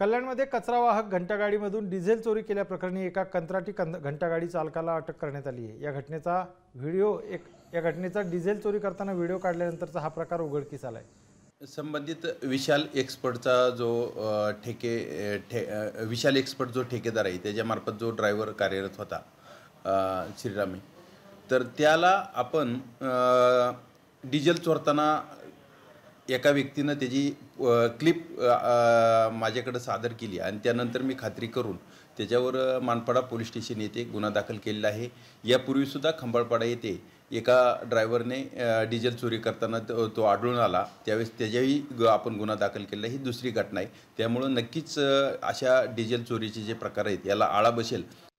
कल्याणमध्ये वाहक घंटागाडीमधून डिझेल चोरी केल्याप्रकरणी एका कंत्राटी कंद घंटागाडी चालकाला अटक करण्यात आली आहे या घटनेचा व्हिडिओ एक या घटनेचा डिझेल चोरी करताना व्हिडिओ काढल्यानंतरचा हा प्रकार उघडकीस आला आहे संबंधित विशाल एक्सपर्टचा जो ठेके ठे विशाल एक्सपर्ट जो ठेकेदार आहे त्याच्यामार्फत जो ड्रायव्हर कार्यरत होता श्रीरामी तर त्याला आपण डिझेल चोरताना एका व्यक्तीनं त्याची क्लिप माझ्याकडं सादर केली आणि त्यानंतर मी खात्री करून त्याच्यावर मानपाडा पोलीस स्टेशन येथे गुन्हा दाखल केलेला आहे यापूर्वीसुद्धा खंबाळपाडा येथे एका ड्रायव्हरने डिझेल चोरी करताना तो आढळून आला त्यावेळेस त्याच्याही आपण गुन्हा दाखल केला ही दुसरी घटना आहे त्यामुळं नक्कीच अशा डिझेल चोरीचे जे प्रकार आहेत याला आळा बसेल